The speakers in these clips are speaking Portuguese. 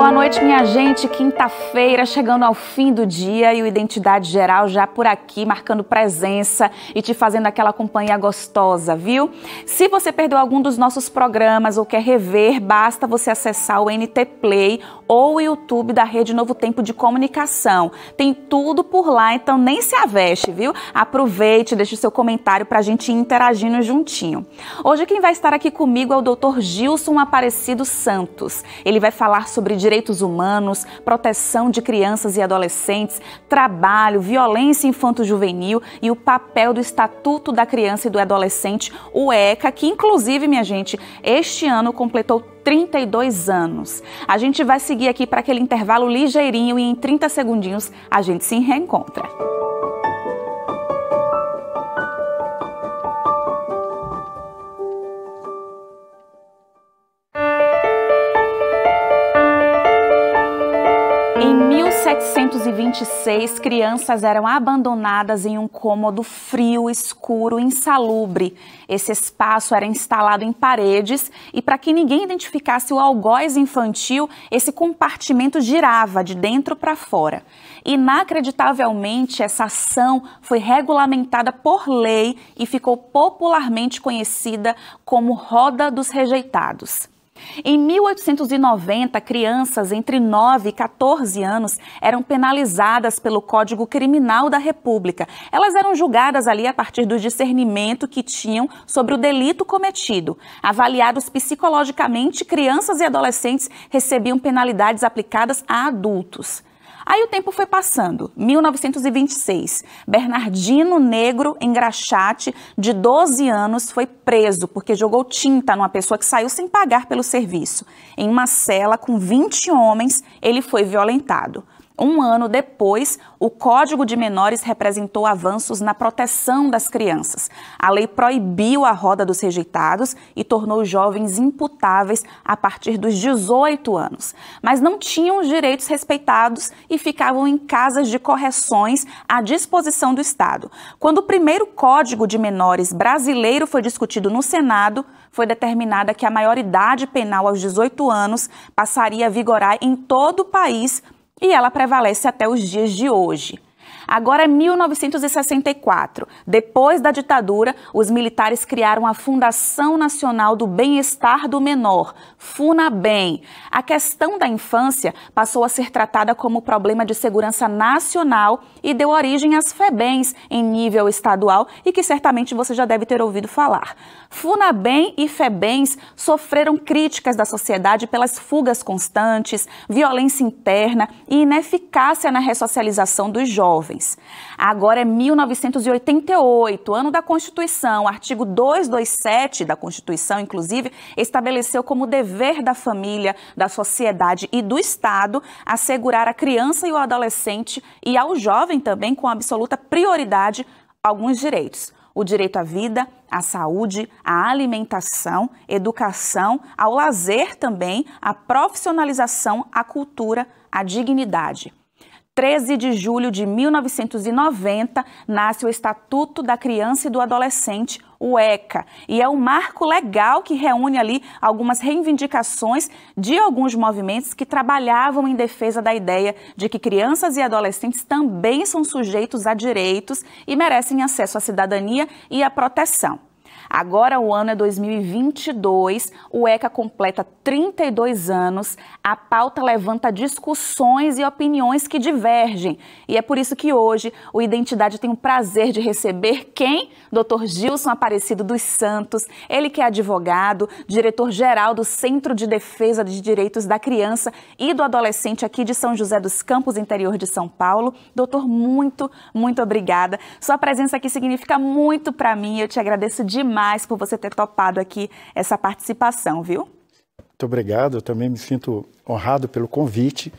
Boa noite, minha gente. Quinta-feira, chegando ao fim do dia e o Identidade Geral já por aqui, marcando presença e te fazendo aquela companhia gostosa, viu? Se você perdeu algum dos nossos programas ou quer rever, basta você acessar o NT Play ou o YouTube da Rede Novo Tempo de Comunicação. Tem tudo por lá, então nem se aveste, viu? Aproveite, deixe seu comentário para a gente interagindo juntinho. Hoje quem vai estar aqui comigo é o Dr. Gilson Aparecido Santos. Ele vai falar sobre direitos humanos, proteção de crianças e adolescentes, trabalho, violência infanto-juvenil e o papel do Estatuto da Criança e do Adolescente, o ECA, que inclusive, minha gente, este ano completou 32 anos. A gente vai seguir aqui para aquele intervalo ligeirinho e em 30 segundinhos a gente se reencontra. 26 crianças eram abandonadas em um cômodo frio, escuro, insalubre. Esse espaço era instalado em paredes e, para que ninguém identificasse o algoz infantil, esse compartimento girava de dentro para fora. Inacreditavelmente, essa ação foi regulamentada por lei e ficou popularmente conhecida como Roda dos Rejeitados. Em 1890, crianças entre 9 e 14 anos eram penalizadas pelo Código Criminal da República. Elas eram julgadas ali a partir do discernimento que tinham sobre o delito cometido. Avaliados psicologicamente, crianças e adolescentes recebiam penalidades aplicadas a adultos. Aí o tempo foi passando. 1926, Bernardino Negro Engraxate, de 12 anos, foi preso porque jogou tinta numa pessoa que saiu sem pagar pelo serviço. Em uma cela com 20 homens, ele foi violentado. Um ano depois, o Código de Menores representou avanços na proteção das crianças. A lei proibiu a roda dos rejeitados e tornou jovens imputáveis a partir dos 18 anos. Mas não tinham os direitos respeitados e ficavam em casas de correções à disposição do Estado. Quando o primeiro Código de Menores brasileiro foi discutido no Senado, foi determinada que a maioridade penal aos 18 anos passaria a vigorar em todo o país e ela prevalece até os dias de hoje. Agora é 1964. Depois da ditadura, os militares criaram a Fundação Nacional do Bem-Estar do Menor, FUNABEM. A questão da infância passou a ser tratada como problema de segurança nacional e deu origem às FEBENs em nível estadual e que certamente você já deve ter ouvido falar. Funabem e Febens sofreram críticas da sociedade pelas fugas constantes, violência interna e ineficácia na ressocialização dos jovens. Agora é 1988, ano da Constituição. O artigo 227 da Constituição, inclusive, estabeleceu como dever da família, da sociedade e do Estado assegurar à criança e ao adolescente e ao jovem também, com absoluta prioridade, alguns direitos o direito à vida, à saúde, à alimentação, educação, ao lazer também, à profissionalização, à cultura, à dignidade. 13 de julho de 1990 nasce o Estatuto da Criança e do Adolescente, o ECA. E é um marco legal que reúne ali algumas reivindicações de alguns movimentos que trabalhavam em defesa da ideia de que crianças e adolescentes também são sujeitos a direitos e merecem acesso à cidadania e à proteção. Agora o ano é 2022, o ECA completa 32 anos, a pauta levanta discussões e opiniões que divergem. E é por isso que hoje o Identidade tem o prazer de receber quem? Dr. Gilson Aparecido dos Santos, ele que é advogado, diretor-geral do Centro de Defesa de Direitos da Criança e do Adolescente aqui de São José dos Campos, interior de São Paulo. Doutor, muito, muito obrigada. Sua presença aqui significa muito para mim, eu te agradeço demais demais por você ter topado aqui essa participação, viu? Muito obrigado, eu também me sinto honrado pelo convite.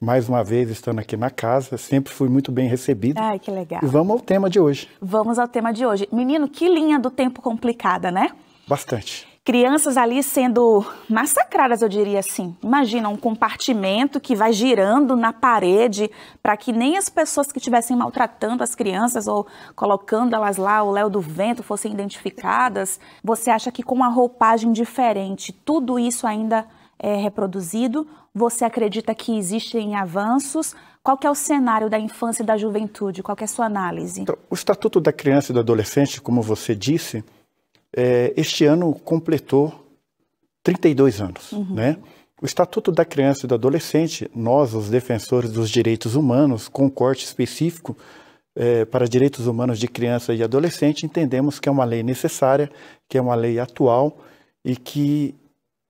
Mais uma vez estando aqui na casa, sempre fui muito bem recebido. Ai, que legal. E vamos ao tema de hoje. Vamos ao tema de hoje. Menino, que linha do tempo complicada, né? Bastante crianças ali sendo massacradas, eu diria assim. Imagina um compartimento que vai girando na parede para que nem as pessoas que estivessem maltratando as crianças ou colocando elas lá, o léu do vento, fossem identificadas. Você acha que com uma roupagem diferente, tudo isso ainda é reproduzido? Você acredita que existem avanços? Qual é o cenário da infância e da juventude? Qual é a sua análise? Então, o Estatuto da Criança e do Adolescente, como você disse, é, este ano completou 32 anos, uhum. né? O Estatuto da Criança e do Adolescente, nós, os defensores dos direitos humanos, com um corte específico é, para direitos humanos de criança e adolescente, entendemos que é uma lei necessária, que é uma lei atual e que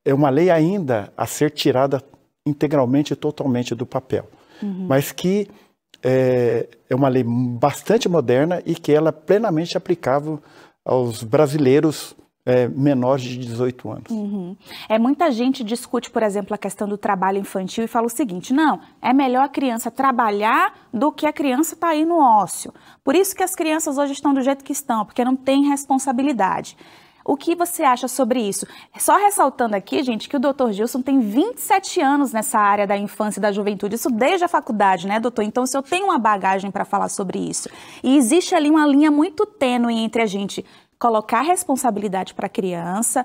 é uma lei ainda a ser tirada integralmente e totalmente do papel, uhum. mas que é, é, uma lei bastante moderna e que ela é plenamente aplicável aos brasileiros é, menores de 18 anos. Uhum. É muita gente discute, por exemplo, a questão do trabalho infantil e fala o seguinte: não, é melhor a criança trabalhar do que a criança estar tá aí no ócio. Por isso que as crianças hoje estão do jeito que estão, porque não tem responsabilidade. O que você acha sobre isso? Só ressaltando aqui, gente, que o Dr. Gilson tem 27 anos nessa área da infância e da juventude, isso desde a faculdade, né, doutor? Então, se eu tenho uma bagagem para falar sobre isso, e existe ali uma linha muito tênue entre a gente colocar responsabilidade para a criança,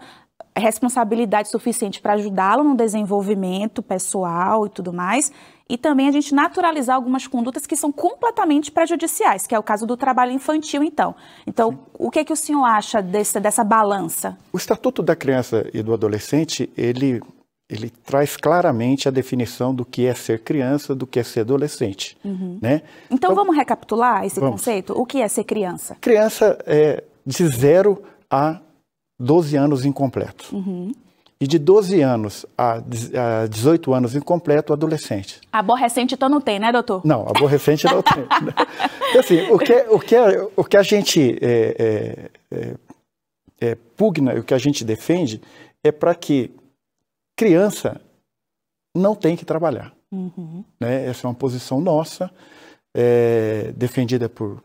responsabilidade suficiente para ajudá-lo no desenvolvimento pessoal e tudo mais, e também a gente naturalizar algumas condutas que são completamente prejudiciais, que é o caso do trabalho infantil, então. Então, Sim. o que é que o senhor acha desse, dessa balança? O Estatuto da Criança e do Adolescente, ele, ele traz claramente a definição do que é ser criança, do que é ser adolescente, uhum. né? Então, então, vamos recapitular esse vamos. conceito? O que é ser criança? Criança é de zero a 12 anos incompleto. Uhum. E de 12 anos a 18 anos incompleto, adolescente. Aborrecente então não tem, né, doutor? Não, aborrecente não tem. Então, assim, o que, o que, o que a gente é, é, é, é pugna, o que a gente defende, é para que criança não tem que trabalhar. Uhum. Né? Essa é uma posição nossa, é, defendida por,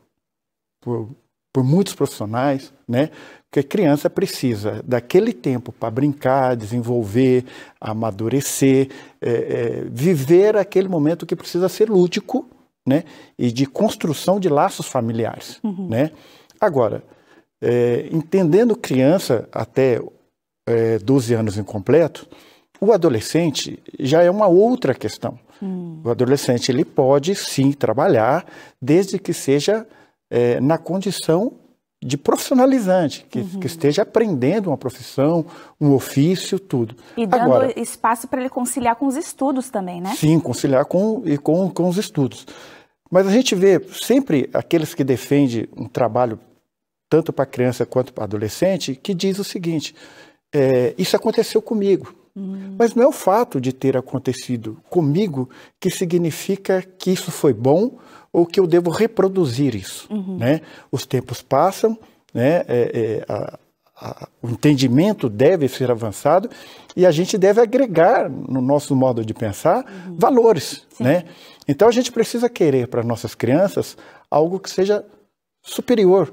por por muitos profissionais, né? Porque a criança precisa daquele tempo para brincar, desenvolver, amadurecer, é, é, viver aquele momento que precisa ser lúdico, né? E de construção de laços familiares, uhum. né? Agora, é, entendendo criança até é, 12 anos incompleto, o adolescente já é uma outra questão. Hum. O adolescente ele pode sim trabalhar, desde que seja é, na condição de profissionalizante, que, uhum. que, esteja aprendendo uma profissão, um ofício, tudo. E dando Agora, espaço para ele conciliar com os estudos também, né? Sim, conciliar com, e com, com os estudos. Mas a gente vê sempre aqueles que defendem um trabalho tanto para criança quanto para adolescente, que diz o seguinte, é, isso aconteceu comigo, Hum. Mas não é o fato de ter acontecido comigo que significa que isso foi bom ou que eu devo reproduzir isso. Uhum. Né? Os tempos passam, né? É, é, a, a, o entendimento deve ser avançado e a gente deve agregar no nosso modo de pensar uhum. valores. Né? Então a gente precisa querer para nossas crianças algo que seja superior,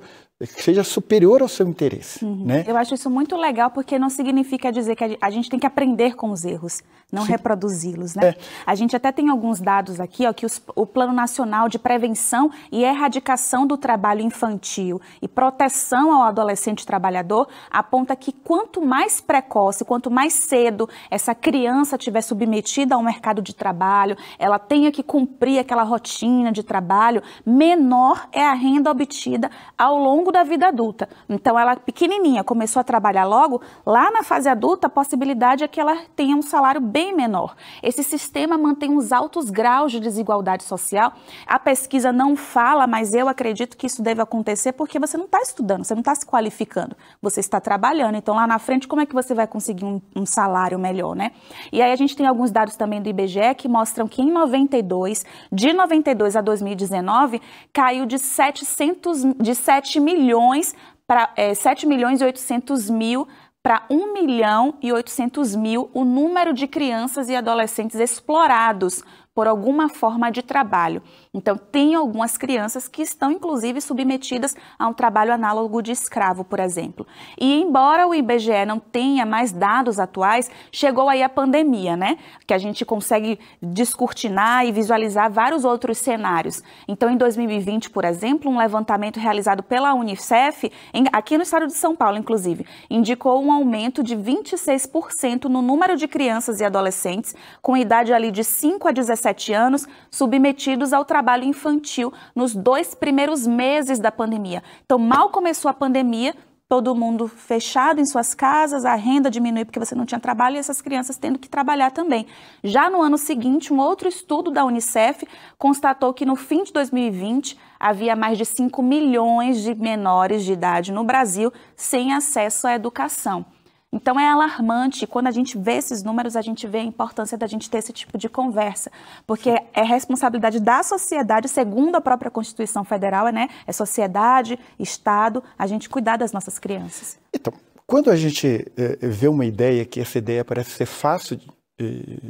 que seja superior ao seu interesse. Uhum. Né? Eu acho isso muito legal, porque não significa dizer que a gente tem que aprender com os erros, não reproduzi-los. Né? É. A gente até tem alguns dados aqui, ó, que os, o Plano Nacional de Prevenção e Erradicação do Trabalho Infantil e Proteção ao Adolescente Trabalhador aponta que quanto mais precoce, quanto mais cedo essa criança estiver submetida ao mercado de trabalho, ela tenha que cumprir aquela rotina de trabalho, menor é a renda obtida ao longo longo da vida adulta. Então, ela é pequenininha começou a trabalhar logo, lá na fase adulta, a possibilidade é que ela tenha um salário bem menor. Esse sistema mantém uns altos graus de desigualdade social. A pesquisa não fala, mas eu acredito que isso deve acontecer porque você não está estudando, você não está se qualificando, você está trabalhando. Então, lá na frente, como é que você vai conseguir um, um salário melhor, né? E aí a gente tem alguns dados também do IBGE que mostram que em 92, de 92 a 2019, caiu de 700, de 7 milhões milhões para é, 7 milhões e 800 mil para 1 milhão e 800 mil o número de crianças e adolescentes explorados por alguma forma de trabalho. Então, tem algumas crianças que estão, inclusive, submetidas a um trabalho análogo de escravo, por exemplo. E, embora o IBGE não tenha mais dados atuais, chegou aí a pandemia, né? Que a gente consegue descortinar e visualizar vários outros cenários. Então, em 2020, por exemplo, um levantamento realizado pela Unicef, em, aqui no estado de São Paulo, inclusive, indicou um aumento de 26% no número de crianças e adolescentes com idade ali de 5 a 17 17 anos submetidos ao trabalho infantil nos dois primeiros meses da pandemia. Então, mal começou a pandemia, todo mundo fechado em suas casas, a renda diminuiu porque você não tinha trabalho e essas crianças tendo que trabalhar também. Já no ano seguinte, um outro estudo da Unicef constatou que no fim de 2020 havia mais de 5 milhões de menores de idade no Brasil sem acesso à educação. Então é alarmante, quando a gente vê esses números, a gente vê a importância da gente ter esse tipo de conversa, porque é responsabilidade da sociedade, segundo a própria Constituição Federal, né? É sociedade, Estado, a gente cuidar das nossas crianças. Então, quando a gente eh, eh, vê uma ideia que essa ideia parece ser fácil de,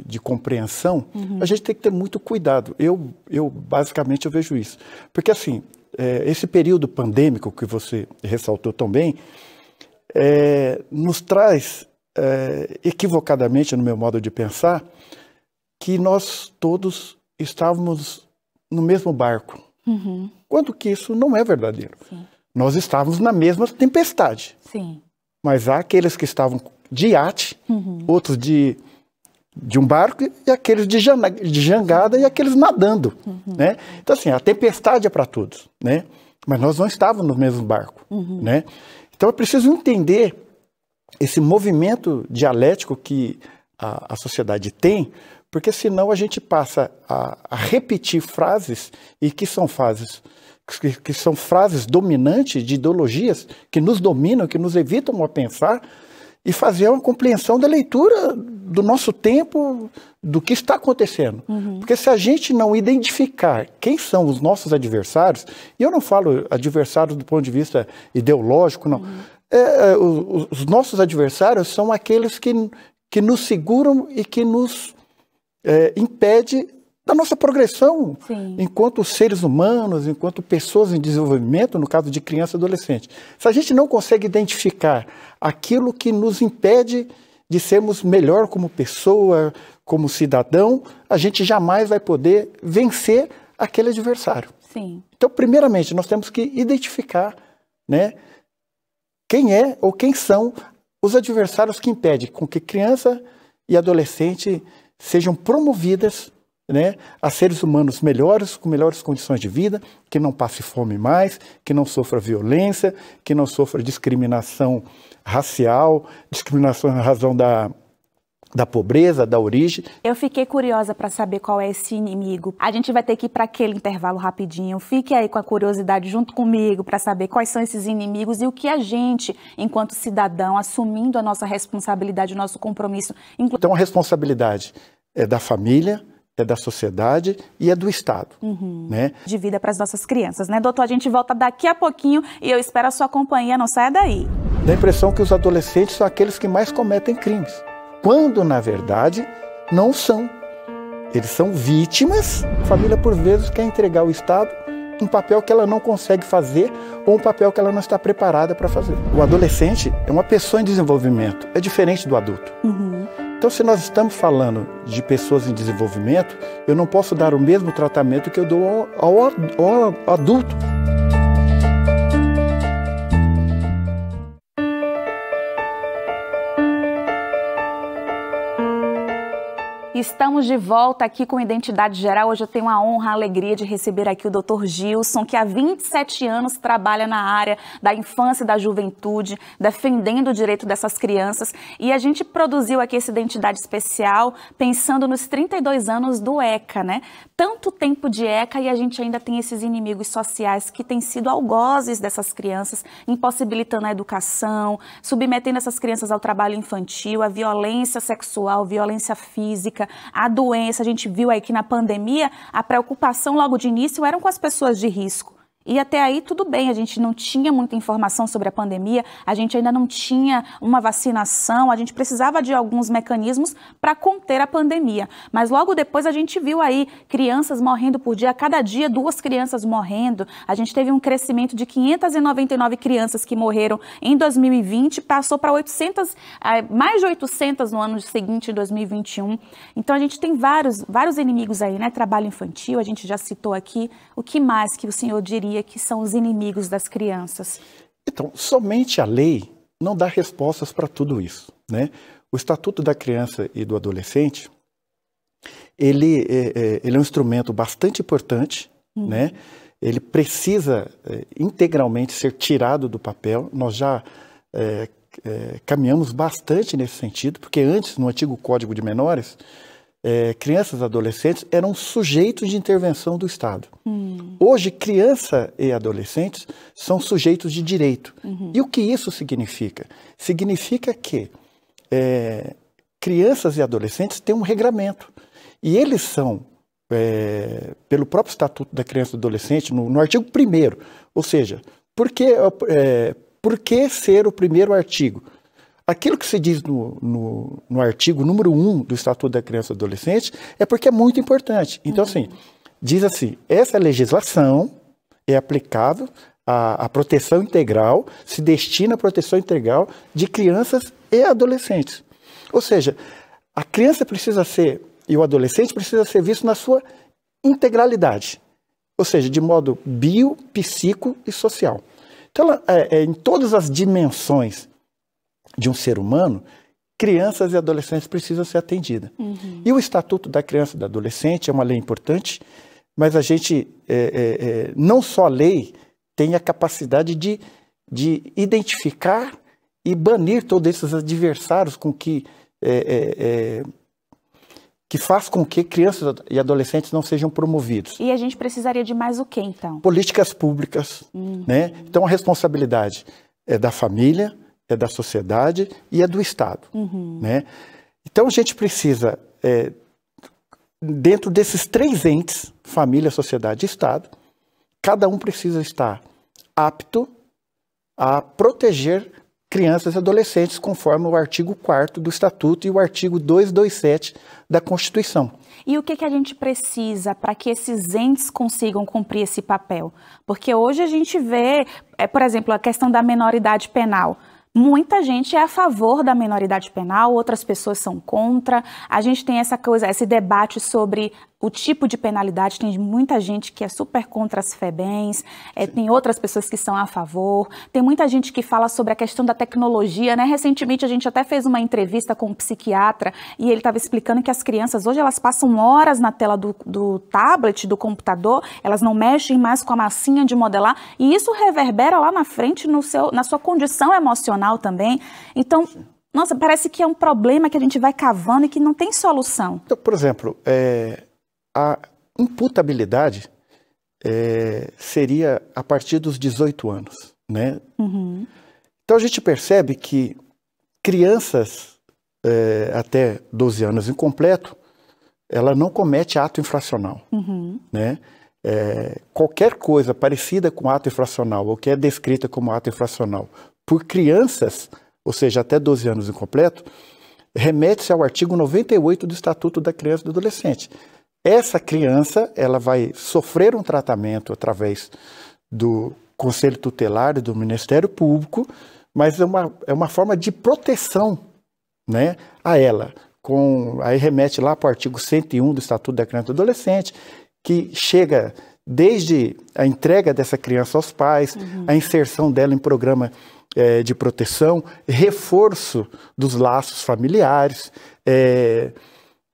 de, compreensão, uhum. a gente tem que ter muito cuidado. Eu, eu basicamente eu vejo isso, porque assim eh, esse período pandêmico que você ressaltou também, bem é, nos traz, é, equivocadamente, no meu modo de pensar, que nós todos estávamos no mesmo barco. Uhum. Quando que isso não é verdadeiro. Sim. Nós estávamos na mesma tempestade. Sim. Mas há aqueles que estavam de iate, uhum. outros de, de um barco, e aqueles de, jana, de jangada e aqueles nadando. Uhum. Né? Então, assim, a tempestade é para todos. Né? Mas nós não estávamos no mesmo barco. Uhum. Né? Então é preciso entender esse movimento dialético que a, a sociedade tem, porque senão a gente passa a, a repetir frases e que são frases que, que são frases dominantes de ideologias que nos dominam, que nos evitam a pensar e fazer uma compreensão da leitura do nosso tempo, do que está acontecendo. Uhum. Porque se a gente não identificar quem são os nossos adversários, e eu não falo adversários do ponto de vista ideológico, não. Uhum. É, é os, os, nossos adversários são aqueles que, que nos seguram e que nos é, impede da nossa progressão Sim. enquanto seres humanos, enquanto pessoas em desenvolvimento, no caso de criança e adolescente. Se a gente não consegue identificar aquilo que nos impede de sermos melhor como pessoa, como cidadão, a gente jamais vai poder vencer aquele adversário. Sim. Então, primeiramente, nós temos que identificar, né, quem é ou quem são os adversários que impedem com que criança e adolescente sejam promovidas né, a seres humanos melhores, com melhores condições de vida, que não passe fome mais, que não sofra violência, que não sofra discriminação racial, discriminação na razão da, da pobreza, da origem. Eu fiquei curiosa para saber qual é esse inimigo. A gente vai ter que ir para aquele intervalo rapidinho. Fique aí com a curiosidade junto comigo para saber quais são esses inimigos e o que a gente, enquanto cidadão, assumindo a nossa responsabilidade, o nosso compromisso. Inclu... Então, a responsabilidade é da família, é da sociedade e é do Estado. Uhum. Né? De vida para as nossas crianças, né? Doutor, a gente volta daqui a pouquinho e eu espero a sua companhia, não saia daí. Dá a impressão que os adolescentes são aqueles que mais cometem crimes, quando na verdade não são. Eles são vítimas. A família, por vezes, quer entregar ao Estado um papel que ela não consegue fazer ou um papel que ela não está preparada para fazer. O adolescente é uma pessoa em desenvolvimento, é diferente do adulto. Uhum. Então, se nós estamos falando de pessoas em desenvolvimento, eu não posso dar o mesmo tratamento que eu dou ao, ao, ao adulto. Estamos de volta aqui com Identidade Geral. Hoje eu tenho a honra, a alegria de receber aqui o Dr. Gilson, que há 27 anos trabalha na área da infância e da juventude, defendendo o direito dessas crianças. E a gente produziu aqui essa identidade especial pensando nos 32 anos do ECA, né? Tanto tempo de ECA e a gente ainda tem esses inimigos sociais que têm sido algozes dessas crianças, impossibilitando a educação, submetendo essas crianças ao trabalho infantil, à violência sexual, violência física a doença, a gente viu aí que na pandemia a preocupação logo de início eram com as pessoas de risco. E até aí tudo bem, a gente não tinha muita informação sobre a pandemia, a gente ainda não tinha uma vacinação, a gente precisava de alguns mecanismos para conter a pandemia. Mas logo depois a gente viu aí crianças morrendo por dia, a cada dia duas crianças morrendo. A gente teve um crescimento de 599 crianças que morreram em 2020, passou para 800, eh, mais de 800 no ano seguinte, em 2021. Então a gente tem vários, vários inimigos aí, né? Trabalho infantil, a gente já citou aqui. O que mais que o senhor diria? que são os inimigos das crianças? Então, somente a lei não dá respostas para tudo isso, né? O Estatuto da Criança e do Adolescente, ele é, é ele é um instrumento bastante importante, hum. né? Ele precisa é, integralmente ser tirado do papel. Nós já é, é caminhamos bastante nesse sentido, porque antes, no antigo Código de Menores, é, crianças adolescentes eram sujeitos de intervenção do Estado. Hum. Hoje, criança e adolescentes são sujeitos de direito. Uhum. E o que isso significa? Significa que é, crianças e adolescentes têm um regramento. E eles são, é, pelo próprio Estatuto da Criança e Adolescente, no, no artigo 1, ou seja, por que, é, por que ser o primeiro artigo? aquilo que se diz no, no, no artigo número 1 um do Estatuto da Criança e Adolescente é porque é muito importante. Então, uhum. assim, diz assim: essa legislação é aplicável à, à proteção integral, se destina à proteção integral de crianças e adolescentes. Ou seja, a criança precisa ser e o adolescente precisa ser visto na sua integralidade, ou seja, de modo bio, psico e social. Então, ela, é, é, em todas as dimensões de um ser humano, crianças e adolescentes precisam ser atendidas. Uhum. E o Estatuto da Criança e do Adolescente é uma lei importante, mas a gente, é, é, é, não só a lei, tem a capacidade de, de identificar e banir todos esses adversários com que é, é, é, que faz com que crianças e adolescentes não sejam promovidos. E a gente precisaria de mais o que então? Políticas públicas, uhum. né? Então a responsabilidade é da família, é da sociedade e é do Estado. Uhum. Né? Então a gente precisa, é, dentro desses três entes, família, sociedade e Estado, cada um precisa estar apto a proteger crianças e adolescentes, conforme o artigo 4 do Estatuto e o artigo 227 da Constituição. E o que, que a gente precisa para que esses entes consigam cumprir esse papel? Porque hoje a gente vê, é, por exemplo, a questão da menoridade penal. Muita gente é a favor da minoridade penal, outras pessoas são contra. A gente tem essa coisa, esse debate sobre o tipo de penalidade. Tem muita gente que é super contra as FEBENs, é, tem outras pessoas que são a favor, tem muita gente que fala sobre a questão da tecnologia, né? Recentemente a gente até fez uma entrevista com um psiquiatra e ele estava explicando que as crianças hoje elas passam horas na tela do, do tablet, do computador, elas não mexem mais com a massinha de modelar e isso reverbera lá na frente no seu, na sua condição emocional também. Então, nossa, parece que é um problema que a gente vai cavando e que não tem solução. Então, por exemplo, é, a imputabilidade é, seria a partir dos 18 anos, né? Uhum. Então a gente percebe que crianças é, até 12 anos incompleto, ela não comete ato infracional, uhum. né? É, qualquer coisa parecida com ato infracional ou que é descrita como ato infracional por crianças, ou seja, até 12 anos incompleto, remete-se ao artigo 98 do Estatuto da Criança e do Adolescente, essa criança ela vai sofrer um tratamento através do Conselho Tutelar e do Ministério Público, mas é uma, é uma forma de proteção né, a ela. Com, aí remete lá para o artigo 101 do Estatuto da Criança e do Adolescente, que chega desde a entrega dessa criança aos pais, uhum. a inserção dela em programa é, de proteção, reforço dos laços familiares, é,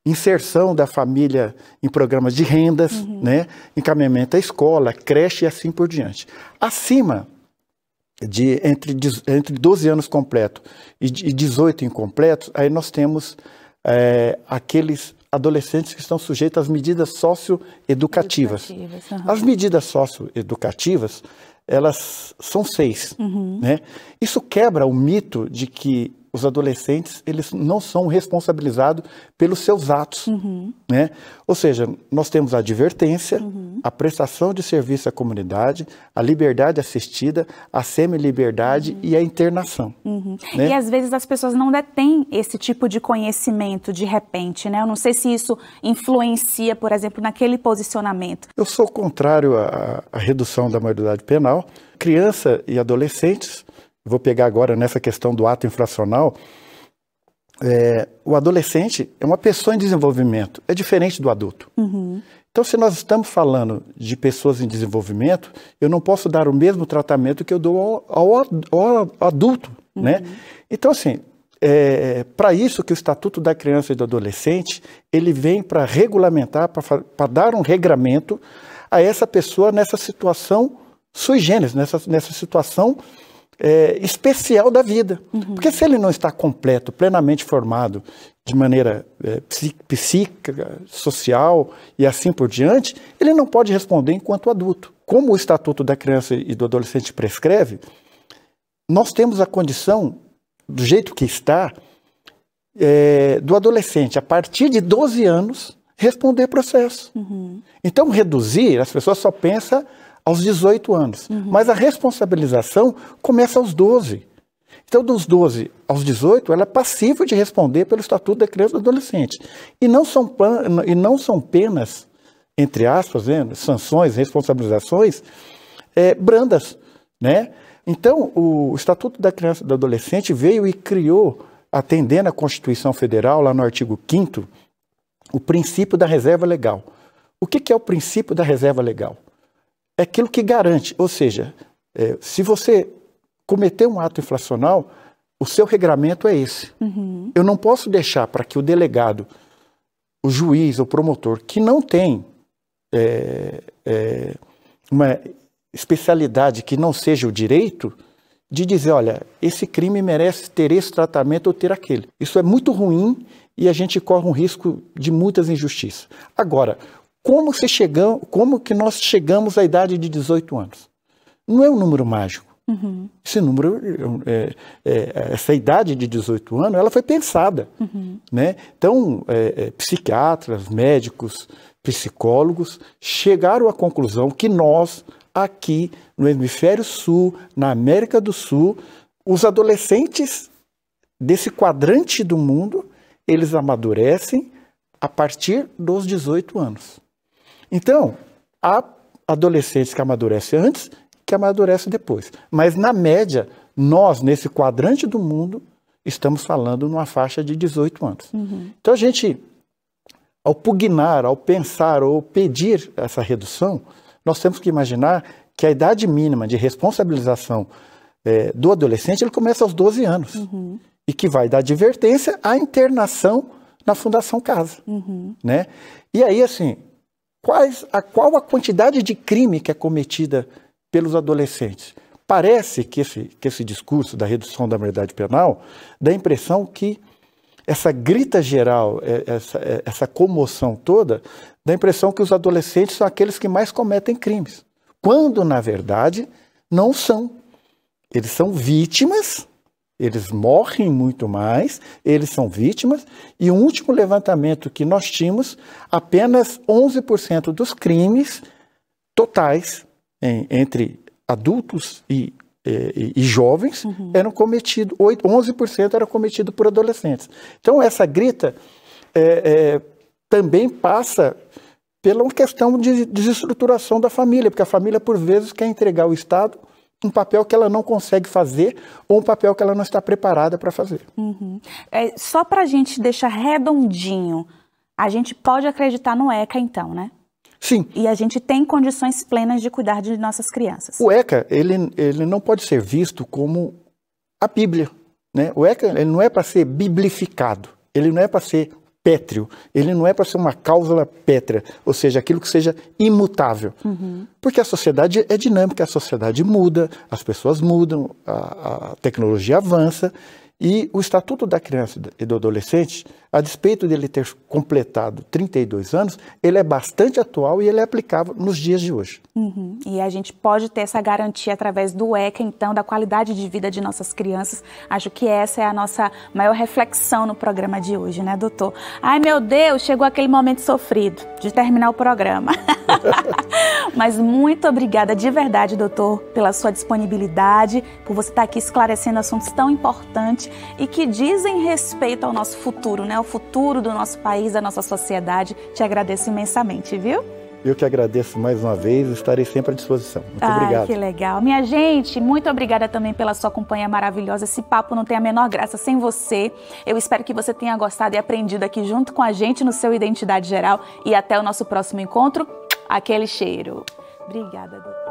inserção da família em programas de rendas, uhum. né, encaminhamento à escola, creche e assim por diante. Acima de entre, entre 12 anos completo e 18 incompletos, aí nós temos é, aqueles adolescentes que estão sujeitos às medidas socioeducativas. uhum. As medidas socioeducativas, elas são seis. Uhum. Né? Isso quebra o mito de que os adolescentes eles não são responsabilizados pelos seus atos, uhum. né? Ou seja, nós temos a advertência, uhum. a prestação de serviço à comunidade, a liberdade assistida, a semi-liberdade uhum. e a internação. Né? E às vezes as pessoas não detêm esse tipo de conhecimento de repente, né? Eu não sei se isso influencia, por exemplo, naquele posicionamento. Eu sou contrário à, à redução da maioridade penal. Criança e adolescentes vou pegar agora nessa questão do ato infracional, é, o adolescente é uma pessoa em desenvolvimento, é diferente do adulto. Uhum. Então, se nós estamos falando de pessoas em desenvolvimento, eu não posso dar o mesmo tratamento que eu dou ao, ao, ao adulto, uhum. né? Então, assim, é, para isso que o Estatuto da Criança e do Adolescente, ele vem para regulamentar, para dar um regramento a essa pessoa nessa situação sui generis, nessa, nessa situação é, especial da vida. Uhum. Porque se ele não está completo, plenamente formado, de maneira é, psíquica, social e assim por diante, ele não pode responder enquanto adulto. Como o Estatuto da Criança e do Adolescente prescreve, nós temos a condição, do jeito que está, é, do adolescente, a partir de 12 anos, responder processo. Uhum. Então, reduzir, as pessoas só pensam aos 18 anos. Uhum. Mas a responsabilização começa aos 12. Então, dos 12 aos 18, ela é passiva de responder pelo Estatuto da Criança e do Adolescente. E não são, e não são penas, entre aspas, né, sanções, responsabilizações é, brandas. Né? Então, o Estatuto da Criança e do Adolescente veio e criou, atendendo à Constituição Federal, lá no artigo 5 o princípio da reserva legal. O que, que é o princípio da reserva legal? é aquilo que garante, ou seja, é, se você cometer um ato inflacional, o seu regramento é esse. Uhum. Eu não posso deixar para que o delegado, o juiz, o promotor, que não tem é, é, uma especialidade que não seja o direito, de dizer, olha, esse crime merece ter esse tratamento ou ter aquele. Isso é muito ruim e a gente corre um risco de muitas injustiças. Agora, como, se chegam, como que nós chegamos à idade de 18 anos? Não é um número mágico. Uhum. Esse número, é, é, é essa idade de 18 anos, ela foi pensada. Uhum. Né? Então, é, é, psiquiatras, médicos, psicólogos chegaram à conclusão que nós, aqui no Hemisfério Sul, na América do Sul, os adolescentes desse quadrante do mundo, eles amadurecem a partir dos 18 anos. Então, há adolescentes que amadurecem antes, que amadurecem depois. Mas, na média, nós, nesse quadrante do mundo, estamos falando numa faixa de 18 anos. Uhum. Então, a gente, ao pugnar, ao pensar ou pedir essa redução, nós temos que imaginar que a idade mínima de responsabilização é, do adolescente ele começa aos 12 anos uhum. e que vai da advertência à internação na Fundação Casa, uhum. né? E aí assim quais, a qual a quantidade de crime que é cometida pelos adolescentes. Parece que esse, que esse discurso da redução da verdade penal dá a impressão que essa grita geral, é, essa, é, essa comoção toda, dá a impressão que os adolescentes são aqueles que mais cometem crimes, quando, na verdade, não são. Eles são vítimas eles morrem muito mais, eles são vítimas, e o último levantamento que nós tínhamos, apenas 11% dos crimes totais em, entre adultos e, eh, e, e jovens uhum. eram cometidos, 11% eram cometidos por adolescentes. Então, essa grita é, é, também passa pela questão de desestruturação da família, porque a família, por vezes, quer entregar o Estado um papel que ela não consegue fazer ou um papel que ela não está preparada para fazer. Uhum. É, só para a gente deixar redondinho, a gente pode acreditar no ECA então, né? Sim. E a gente tem condições plenas de cuidar de nossas crianças. O ECA, ele, ele não pode ser visto como a Bíblia. Né? O ECA ele não é para ser biblificado, ele não é para ser pétreo, ele não é para ser uma cláusula pétrea, ou seja, aquilo que seja imutável. Uhum. Porque a sociedade é dinâmica, a sociedade muda, as pessoas mudam, a, a tecnologia avança e o Estatuto da Criança e do Adolescente a despeito dele ter completado 32 anos, ele é bastante atual e ele é aplicável nos dias de hoje. Uhum. E a gente pode ter essa garantia através do ECA, então, da qualidade de vida de nossas crianças. Acho que essa é a nossa maior reflexão no programa de hoje, né, doutor? Ai, meu Deus, chegou aquele momento sofrido de terminar o programa. Mas muito obrigada de verdade, doutor, pela sua disponibilidade, por você estar aqui esclarecendo assuntos tão importantes e que dizem respeito ao nosso futuro, né? o futuro do nosso país, da nossa sociedade. Te agradeço imensamente, viu? Eu que agradeço mais uma vez, estarei sempre à disposição. Muito Ai, ah, obrigado. Que legal. Minha gente, muito obrigada também pela sua companhia maravilhosa. Esse papo não tem a menor graça sem você. Eu espero que você tenha gostado e aprendido aqui junto com a gente no seu Identidade Geral. E até o nosso próximo encontro. Aquele cheiro. Obrigada, doutor.